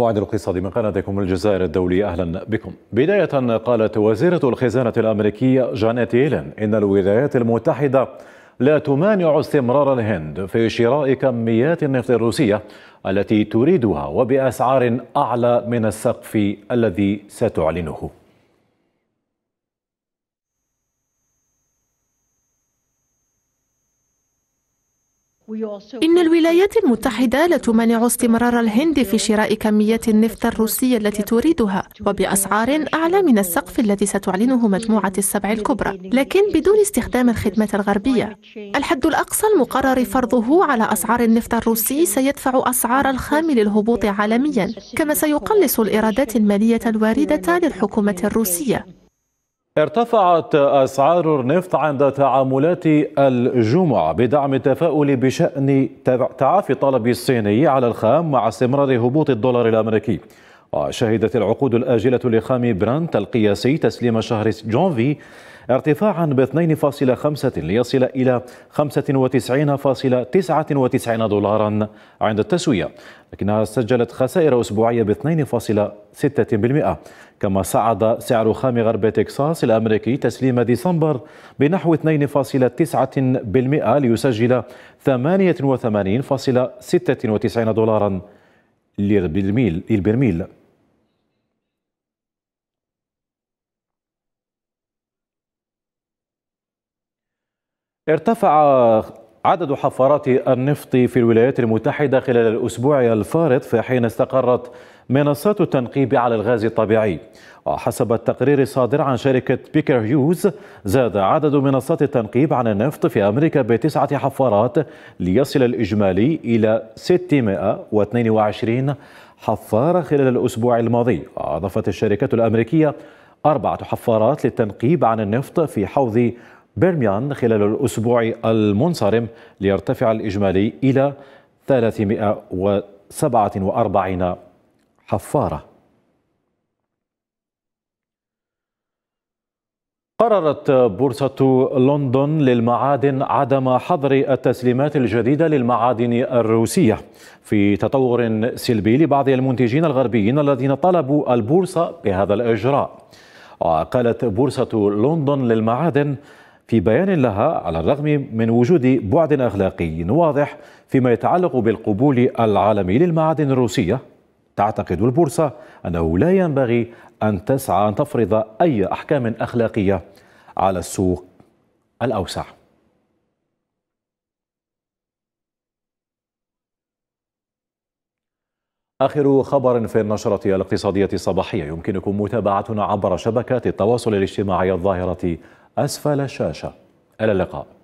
المعد الاقتصادي من قناتكم الجزائر الدولي أهلا بكم بداية قالت وزيرة الخزانة الأمريكية جانيت إيلين إن الولايات المتحدة لا تمانع استمرار الهند في شراء كميات النفط الروسية التي تريدها وبأسعار أعلى من السقف الذي ستعلنه إن الولايات المتحدة لا تمانع استمرار الهند في شراء كميات النفط الروسية التي تريدها وبأسعار أعلى من السقف الذي ستعلنه مجموعة السبع الكبرى لكن بدون استخدام الخدمة الغربية الحد الأقصى المقرر فرضه على أسعار النفط الروسي سيدفع أسعار الخام للهبوط عالميا كما سيقلص الإيرادات المالية الواردة للحكومة الروسية ارتفعت أسعار النفط عند تعاملات الجمعة بدعم التفاؤل بشأن تعافي الطلب الصيني على الخام مع استمرار هبوط الدولار الأمريكي وشهدت العقود الآجلة لخام برانت القياسي تسليم شهر جونفي ارتفاعا ب 2.5 ليصل إلى 95.99 دولارا عند التسوية لكنها سجلت خسائر أسبوعية ب 2.6% كما صعد سعر خام غرب تكساس الأمريكي تسليم ديسمبر بنحو 2.9% ليسجل 88.96 دولارا للبرميل ارتفع عدد حفارات النفط في الولايات المتحدة خلال الأسبوع الفارط في حين استقرت منصات التنقيب على الغاز الطبيعي وحسب التقرير الصادر عن شركة بيكر هيوز زاد عدد منصات التنقيب عن النفط في أمريكا بتسعة حفارات ليصل الإجمالي إلى 622 حفارة خلال الأسبوع الماضي وأضافت الشركة الأمريكية أربعة حفارات للتنقيب عن النفط في حوض بيرميان خلال الأسبوع المنصرم ليرتفع الإجمالي إلى 347 حفارة قررت بورصة لندن للمعادن عدم حظر التسليمات الجديدة للمعادن الروسية في تطور سلبي لبعض المنتجين الغربيين الذين طلبوا البورصة بهذا الإجراء وقالت بورصة لندن للمعادن في بيان لها على الرغم من وجود بعد أخلاقي واضح فيما يتعلق بالقبول العالمي للمعادن الروسية تعتقد البورصة أنه لا ينبغي أن تسعى أن تفرض أي أحكام أخلاقية على السوق الأوسع آخر خبر في النشرة الاقتصادية الصباحية يمكنكم متابعتنا عبر شبكات التواصل الاجتماعي الظاهرة أسفل الشاشة إلى اللقاء